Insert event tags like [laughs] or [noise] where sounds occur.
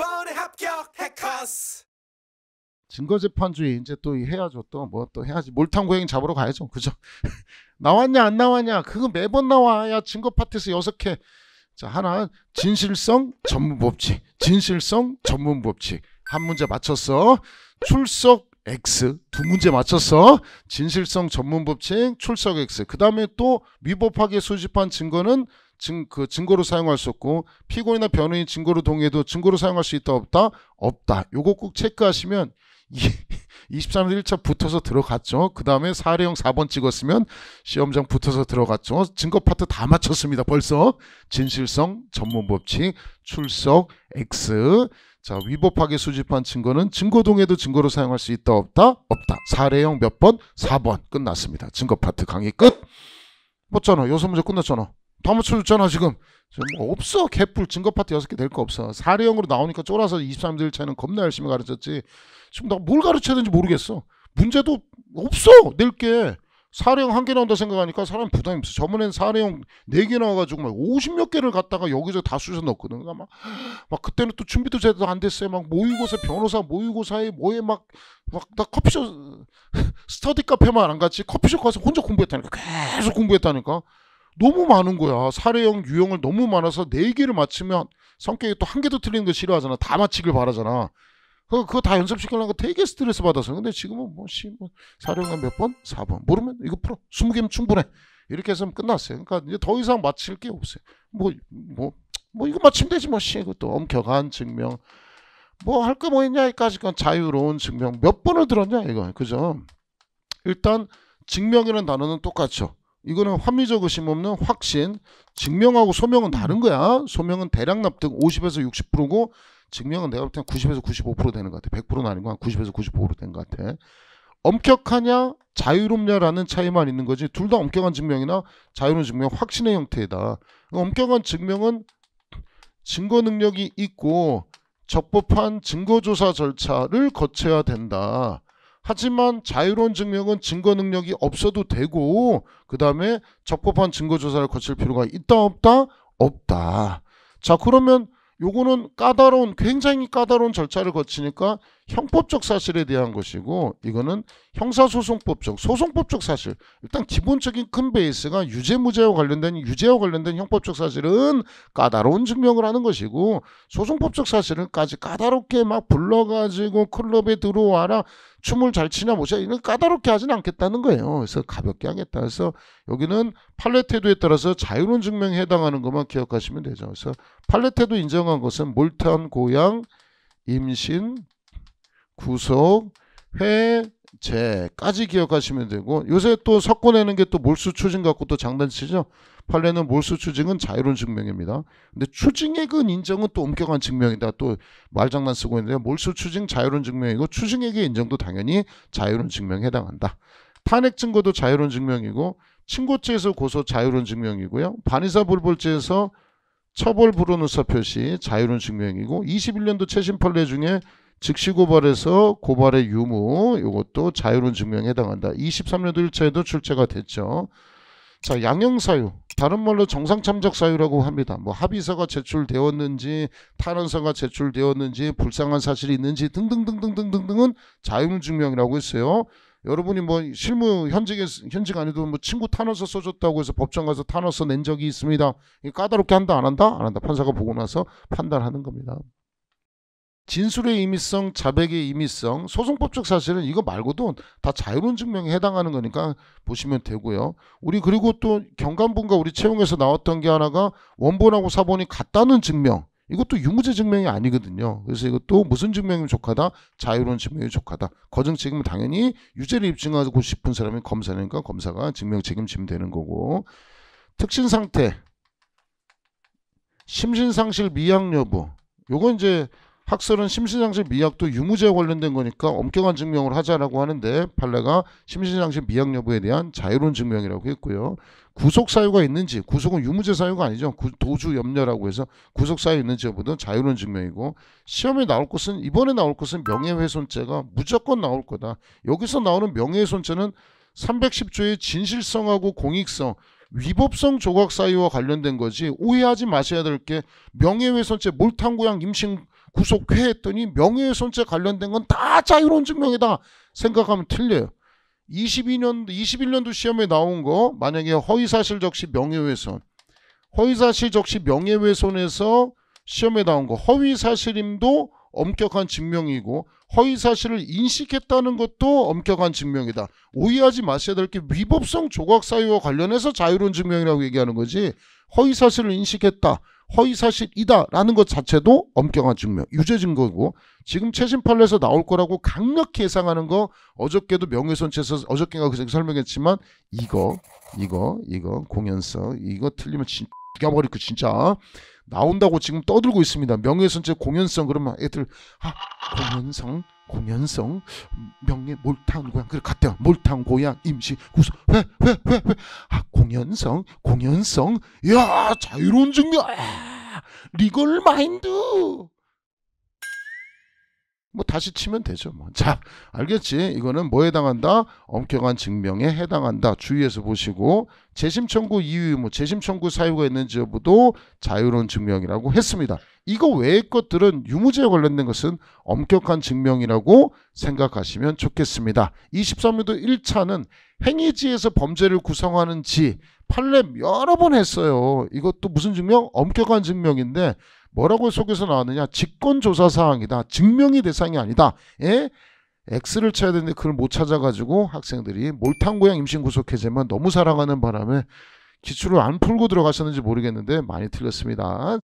번에 합격 해커스. 증거재판주의 이제 또 해야죠 또 뭐또 뭐 해야지 몰탕 고행 잡으러 가야죠 그죠 [laughs] 나왔냐 안 나왔냐 그거 매번 나와야 증거 파트에서 여섯 개자 하나 진실성 전문 법칙 진실성 전문 법칙 한 문제 맞췄어 출석 X 두 문제 맞췄어 진실성 전문 법칙 출석 X 그 다음에 또 위법하게 수집한 증거는 증, 그 증거로 사용할 수 없고 피고인이나 변호인 증거로 동의해도 증거로 사용할 수 있다 없다 없다 요거 꼭 체크하시면 23일 [laughs] 1차 붙어서 들어갔죠 그 다음에 사례형 4번 찍었으면 시험장 붙어서 들어갔죠 증거 파트 다 맞췄습니다 벌써 진실성 전문법칙 출석 X 자 위법하게 수집한 증거는 증거동에도 증거로 사용할 수 있다 없다 없다 사례형 몇 번? 4번 끝났습니다 증거 파트 강의 끝 맞잖아 여섯 문제 끝났잖아 다 맞춰줬잖아 지금 뭐 없어 개뿔 증거 파트 여섯 개 될 거 없어 사례형으로 나오니까 쫄아서 23대 1차는 겁나 열심히 가르쳤지 지금 나 뭘 가르쳐야 되는지 모르겠어 문제도 없어 낼게 사례형 한 개 나온다 생각하니까 사람 부담이 없어 저번엔 사례형 네 개 나와가지고 막 50몇 개를 갖다가 여기저기 다 쑤셔 넣었거든 그니까 막, 막 그때는 또 준비도 제대로 안 됐어요 막 모의고사 변호사 모의고사에 뭐에 막 막 나 커피숍 스터디 카페만 안 갔지 커피숍 가서 혼자 공부했다니까 계속 공부했다니까 너무 많은 거야. 사례형, 유형을 너무 많아서 네 개를 맞추면 성격이 또 한 개도 틀리는 거 싫어하잖아. 다 맞히길 바라잖아. 그거, 그거 다 연습시키려고 되게 스트레스 받아서. 근데 지금은 뭐, 씨, 뭐, 사령관 몇 번? 4번. 모르면 이거 풀어. 20개면 충분해. 이렇게 해서 끝났어요. 그러니까 이제 더 이상 맞힐 게 없어요. 뭐, 뭐, 뭐, 이거 맞히면 되지 뭐, 씨. 그것도 엄격한 증명. 뭐, 할 거 뭐 있냐까지 건 자유로운 증명. 몇 번을 들었냐, 이거. 그죠? 일단, 증명이라는 단어는 똑같죠. 이거는 합리적 의심 없는 확신 증명하고 소명은 다른 거야 소명은 대량 납득 50에서 60%고 증명은 내가 볼 때는 90에서 95% 되는 것 같아 100%는 아닌 거야 90에서 95%된것 같아 엄격하냐 자유롭냐라는 차이만 있는 거지 둘 다 엄격한 증명이나 자유로운 증명 확신의 형태이다 엄격한 증명은 증거 능력이 있고 적법한 증거조사 절차를 거쳐야 된다 하지만 자유로운 증명은 증거 능력이 없어도 되고 그 다음에 적법한 증거 조사를 거칠 필요가 있다 없다 없다. 자 그러면 요거는 까다로운 굉장히 까다로운 절차를 거치니까 형법적 사실에 대한 것이고 이거는 형사소송법적 소송법적 사실 일단 기본적인 큰 베이스가 유죄 무죄와 관련된 유죄와 관련된 형법적 사실은 까다로운 증명을 하는 것이고 소송법적 사실은까지 까다롭게 막 불러가지고 클럽에 들어와라 춤을 잘 치냐 못이야 이는 까다롭게 하진 않겠다는 거예요 그래서 가볍게 하겠다 그래서 여기는 판례 태도에 따라서 자유로운 증명에 해당하는 것만 기억하시면 되죠 그래서 판례 태도 인정한 것은 몰탄 고양 임신 구속, 회재까지 기억하시면 되고 요새 또 섞어내는 게 또 몰수 추징 갖고 또 장난치죠. 판례는 몰수 추징은 자유로운 증명입니다. 근데 추징액은 인정은 또 엄격한 증명이다. 또 말장난 쓰고 있는데 몰수 추징 자유로운 증명이고 추징액의 인정도 당연히 자유로운 증명에 해당한다. 탄핵 증거도 자유로운 증명이고 친고죄에서 고소 자유로운 증명이고요. 반의사 불벌죄에서 처벌 불원 의사 표시 자유로운 증명이고 21년도 최신 판례 중에 즉시 고발해서 고발의 유무 이것도 자유로운 증명에 해당한다. 23년도 1차에도 출제가 됐죠. 자 양형사유 다른 말로 정상참작사유라고 합니다. 뭐 합의서가 제출되었는지 탄원서가 제출되었는지 불쌍한 사실이 있는지 등등등등등등등은 자유증명이라고 했어요. 여러분이 뭐 실무 현직에 현직 아니도뭐 친구 탄원서 써줬다고 해서 법정 가서 탄원서 낸 적이 있습니다. 까다롭게 한다 안 한다 안 한다 판사가 보고 나서 판단하는 겁니다. 진술의 임의성, 자백의 임의성, 소송법적 사실은 이거 말고도 다 자유로운 증명에 해당하는 거니까 보시면 되고요. 우리 그리고 또 경감분과 우리 채용에서 나왔던 게 하나가 원본하고 사본이 같다는 증명. 이것도 유무죄 증명이 아니거든요. 그래서 이것도 무슨 증명이 족하다? 자유로운 증명이 족하다. 거정 책임은 당연히 유죄를 입증하고 싶은 사람이 검사니까 검사가 증명 책임지면 되는 거고 특신 상태, 심신상실 미약 여부. 요거 이제 학설은 심신장치 미약도 유무죄와 관련된 거니까 엄격한 증명을 하자라고 하는데 판례가 심신장치 미약 여부에 대한 자유로운 증명이라고 했고요. 구속 사유가 있는지 구속은 유무죄 사유가 아니죠. 구, 도주 염려라고 해서 구속 사유 있는지 여부는 자유로운 증명이고 시험에 나올 것은 이번에 나올 것은 명예훼손죄가 무조건 나올 거다. 여기서 나오는 명예훼손죄는 310조의 진실성하고 공익성 위법성 조각 사유와 관련된 거지 오해하지 마셔야 될 게 명예훼손죄 몰탕고양 임신 구속 회했더니 명예훼손죄 관련된 건 다 자유로운 증명이다 생각하면 틀려요. 22년 21년도 시험에 나온 거 만약에 허위사실 적시 명예훼손 허위사실 적시 명예훼손에서 시험에 나온 거 허위사실임도 엄격한 증명이고 허위사실을 인식했다는 것도 엄격한 증명이다. 오해하지 마셔야 될 게 위법성 조각사유와 관련해서 자유로운 증명이라고 얘기하는 거지 허위사실을 인식했다. 허위사실이다라는 것 자체도 엄격한 증명, 유죄 증거고 지금 최신 판례에서 나올 거라고 강력히 예상하는 거 어저께도 명예훼손죄에서 어저께가 그저께 설명했지만 이거, 이거, 이거 공연성 이거 틀리면 진 죽여버리고 진짜 나온다고 지금 떠들고 있습니다. 명예훼손죄 공연성 그러면 애들 아 공연성 공연성, 명예, 몰타운 고향, 그래 갔대요. 몰타운 고향, 임시, 구속, 회, 회, 회, 회. 아, 공연성, 공연성, 야 자유로운 증명, 아, 리걸 마인드. 뭐 다시 치면 되죠. 뭐. 자, 알겠지? 이거는 뭐에 해당한다? 엄격한 증명에 해당한다. 주의해서 보시고 재심 청구 이유, 뭐 재심 청구 사유가 있는지 여부도 자유로운 증명이라고 했습니다. 이거 외의 것들은 유무죄에 관련된 것은 엄격한 증명이라고 생각하시면 좋겠습니다. 23호도 1차는 행위지에서 범죄를 구성하는 지 판례 여러 번 했어요. 이것도 무슨 증명? 엄격한 증명인데 뭐라고 속에서 나왔느냐? 직권조사 사항이다. 증명이 대상이 아니다. 예? X를 쳐야 되는데 그걸 못 찾아가지고 학생들이 몰탕고양 임신구속해제만 너무 사랑하는 바람에 기출을 안 풀고 들어가셨는지 모르겠는데 많이 틀렸습니다.